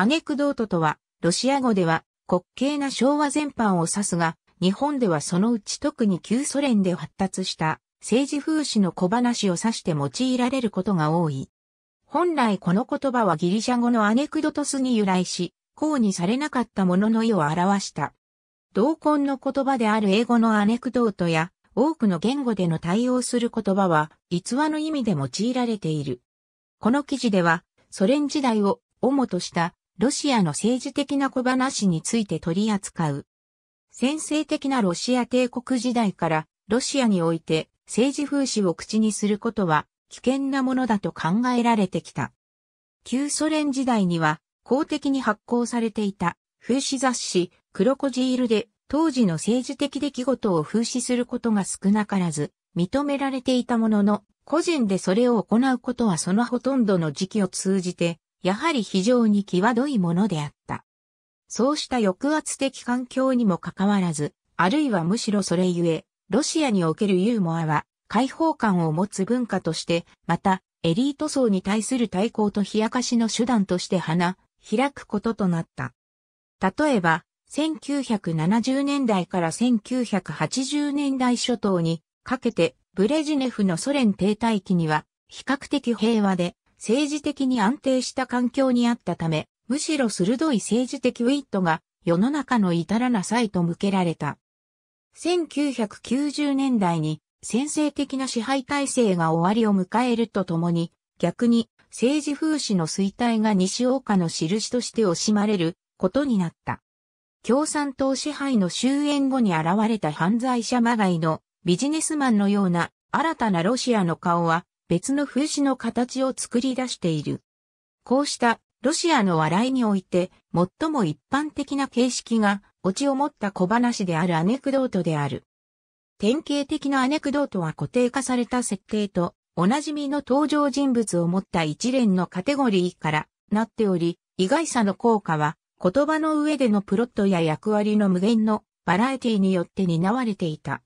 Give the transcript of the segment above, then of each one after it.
アネクドートとは、ロシア語では、滑稽な昭和全般を指すが、日本ではそのうち特に旧ソ連で発達した政治風刺の小話を指して用いられることが多い。本来この言葉はギリシャ語のアネクドトスに由来し、項にされなかったものの意を表した。同根の言葉である英語のアネクドートや、多くの言語での対応する言葉は、逸話の意味で用いられている。この記事では、ソ連時代を主としたロシアの政治的な小話について取り扱う。先制的なロシア帝国時代から、ロシアにおいて政治風刺を口にすることは危険なものだと考えられてきた。旧ソ連時代には公的に発行されていた風刺雑誌クロコジールで当時の政治的出来事を風刺することが少なからず認められていたものの個人でそれを行うことはそのほとんどの時期を通じてやはり非常に際どいものであった。そうした抑圧的環境にもかかわらず、あるいはむしろそれゆえ、ロシアにおけるユーモアは、解放感を持つ文化として、また、エリート層に対する対抗と冷やかしの手段として花、開くこととなった。例えば、1970年代から1980年代初頭にかけて、ブレジネフのソ連停滞期には、比較的平和で政治的に安定した環境にあったため、むしろ鋭い政治的ウィットが世の中の至らなさいと向けられた。1990年代に先制的な支配体制が終わりを迎えるとともに、逆に政治風刺の衰退が西岡の印として惜しまれることになった。共産党支配の終焉後に現れた犯罪者まがいのビジネスマンのような新たなロシアの顔は別の風刺の形を作り出している。こうしたロシアの笑いにおいて最も一般的な形式がオチを持った小話であるアネクドートである。典型的なアネクドートは固定化された設定とおなじみの登場人物を持った一連のカテゴリーからなっており、意外さの効果は言葉の上でのプロットや役割の無限のバラエティによって担われていた。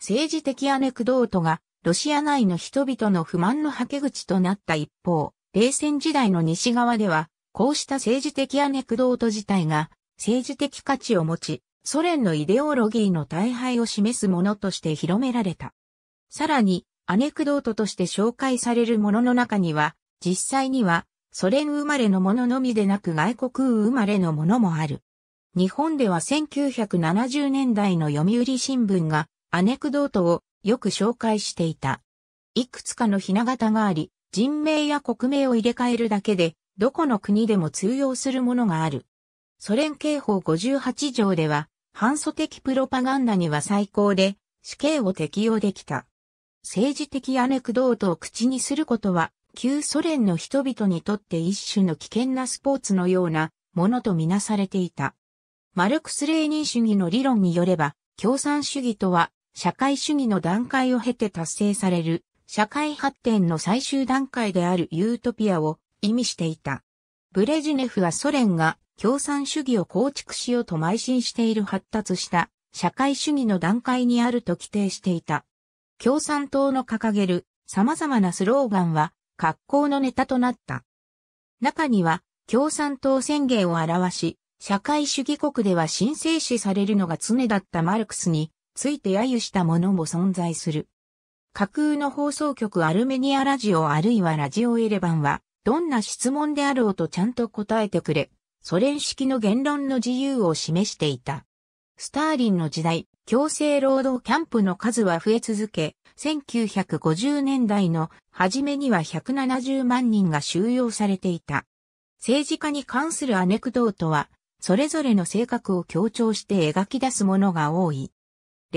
政治的アネクドートがロシア内の人々の不満のはけ口となった一方、冷戦時代の西側では、こうした政治的アネクドート自体が政治的価値を持ち、ソ連のイデオロギーの大敗を示すものとして広められた。さらに、アネクドートとして紹介されるものの中には、実際にはソ連生まれのもののみでなく外国生まれのものもある。日本では1970年代の読売新聞がアネクドートをよく紹介していた。いくつかのひな型があり、人名や国名を入れ替えるだけで、どこの国でも通用するものがある。ソ連刑法58条では、反祖的プロパガンダには最高で死刑を適用できた。政治的アネクドートを口にすることは、旧ソ連の人々にとって一種の危険なスポーツのようなものとみなされていた。マルクス・レーニン主義の理論によれば、共産主義とは社会主義の段階を経て達成される、社会発展の最終段階であるユートピアを意味していた。ブレジネフはソ連が共産主義を構築しようと邁進している発達した社会主義の段階にあると規定していた。共産党の掲げる様々なスローガンは格好のネタとなった。中には共産党宣言を表し、社会主義国では神聖視されるのが常だったマルクスについて揶揄したものも存在する。架空の放送局アルメニアラジオあるいはラジオエレバンは、どんな質問であろうとちゃんと答えてくれ、ソ連式の言論の自由を示していた。スターリンの時代、強制労働キャンプの数は増え続け、1950年代の初めには170万人が収容されていた。政治家に関するアネクドートは、それぞれの性格を強調して描き出すものが多い。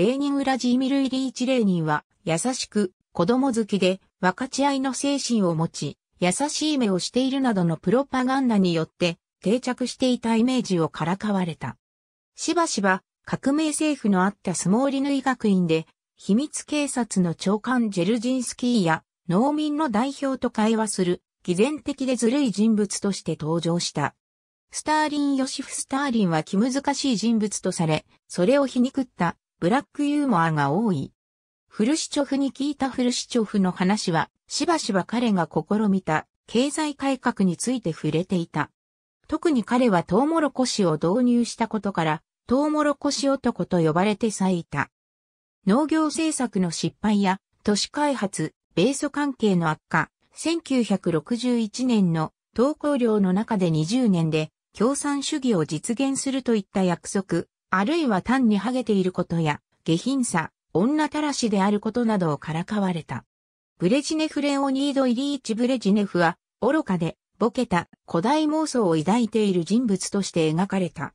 レーニングラジーミル・イリーチ・レーニンは、優しく、子供好きで、分かち合いの精神を持ち、優しい目をしているなどのプロパガンダによって、定着していたイメージをからかわれた。しばしば、革命政府のあったスモーリヌイ学院で、秘密警察の長官ジェルジンスキーや、農民の代表と会話する、偽善的でずるい人物として登場した。スターリン・ヨシフ・スターリンは気難しい人物とされ、それを皮肉ったブラックユーモアが多い。フルシチョフに聞いたフルシチョフの話は、しばしば彼が試みた経済改革について触れていた。特に彼はトウモロコシを導入したことから、トウモロコシ男と呼ばれて咲いた。農業政策の失敗や、都市開発、米ソ関係の悪化、1961年の投稿量の中で20年で共産主義を実現するといった約束、あるいは単にハゲていることや、下品さ、女たらしであることなどをからかわれた。ブレジネフ・レオニード・イリーチ・ブレジネフは、愚かで、ボケた古代妄想を抱いている人物として描かれた。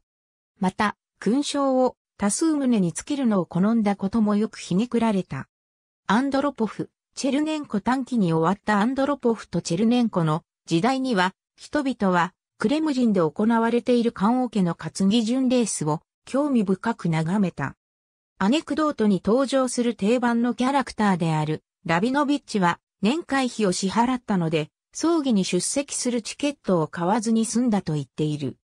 また、勲章を多数胸につけるのを好んだこともよくひねくられた。アンドロポフ、チェルネンコ短期に終わったアンドロポフとチェルネンコの時代には、人々はクレムリンで行われている棺桶の担ぎ巡礼スを興味深く眺めた。アネクドートに登場する定番のキャラクターであるラビノビッチは年会費を支払ったので葬儀に出席するチケットを買わずに済んだと言っている。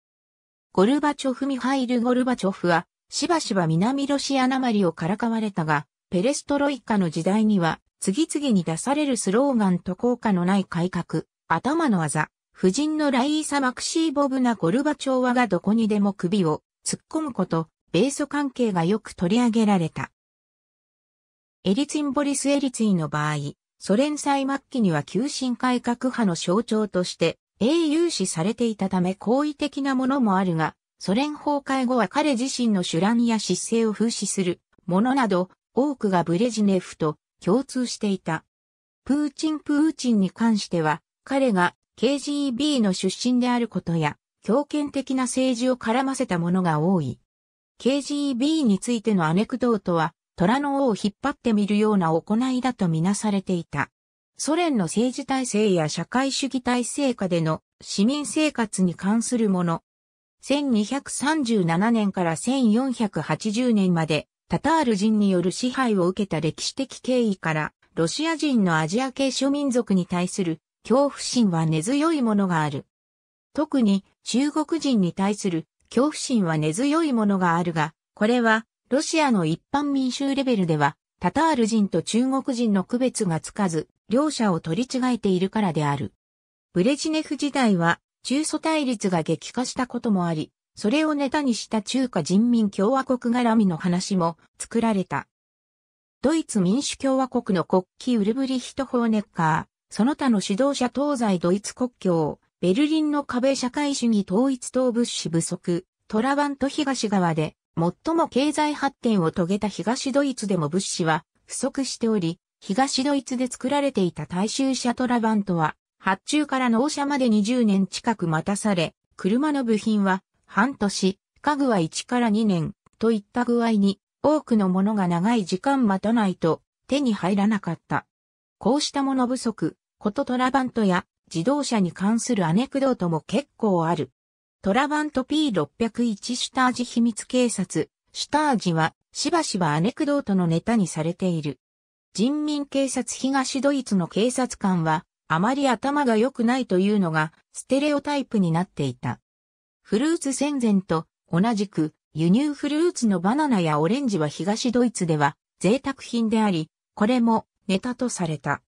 ゴルバチョフミハイル・ゴルバチョフはしばしば南ロシアなまりをからかわれたがペレストロイカの時代には次々に出されるスローガンと効果のない改革、頭の技、夫人のライーサ・マクシーボブナ・ゴルバチョウはがどこにでも首を突っ込むこと、米ソ関係がよく取り上げられた。エリツィン・ボリス・エリツィの場合、ソ連最末期には急進改革派の象徴として英雄視されていたため好意的なものもあるが、ソ連崩壊後は彼自身の手乱や失勢を風刺するものなど、多くがブレジネフと共通していた。プーチン・プーチンに関しては、彼が KGB の出身であることや、強権的な政治を絡ませたものが多い。KGB についてのアネクドートは、虎の尾を引っ張ってみるような行いだとみなされていた。ソ連の政治体制や社会主義体制下での市民生活に関するもの。1237年から1480年までタタール人による支配を受けた歴史的経緯から、ロシア人のアジア系諸民族に対する恐怖心は根強いものがある。特に中国人に対する恐怖心は根強いものがあるが、これはロシアの一般民衆レベルではタタール人と中国人の区別がつかず、両者を取り違えているからである。ブレジネフ時代は中ソ対立が激化したこともあり、それをネタにした中華人民共和国絡みの話も作られた。ドイツ民主共和国の国旗ウルブリヒト・ホーネッカー、その他の指導者東西ドイツ国境、ベルリンの壁社会主義統一等物資不足、トラバント東側で、最も経済発展を遂げた東ドイツでも物資は不足しており、東ドイツで作られていた大衆車トラバントは、発注から納車まで20年近く待たされ、車の部品は半年、家具は1から2年といった具合に、多くのものが長い時間待たないと手に入らなかった。こうしたもの不足、ことトラバントや自動車に関するアネクドートも結構ある。トラバント P601 シュタージ秘密警察、シュタージは、しばしばアネクドートのネタにされている。人民警察東ドイツの警察官は、あまり頭が良くないというのが、ステレオタイプになっていた。フルーツ戦前と、同じく、輸入フルーツのバナナやオレンジは東ドイツでは、贅沢品であり、これも、ネタとされた。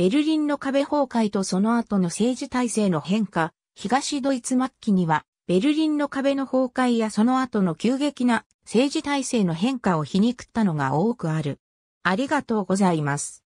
ベルリンの壁崩壊とその後の政治体制の変化、東ドイツ末期には、ベルリンの壁の崩壊やその後の急激な政治体制の変化を皮肉ったのが多くある。ありがとうございます。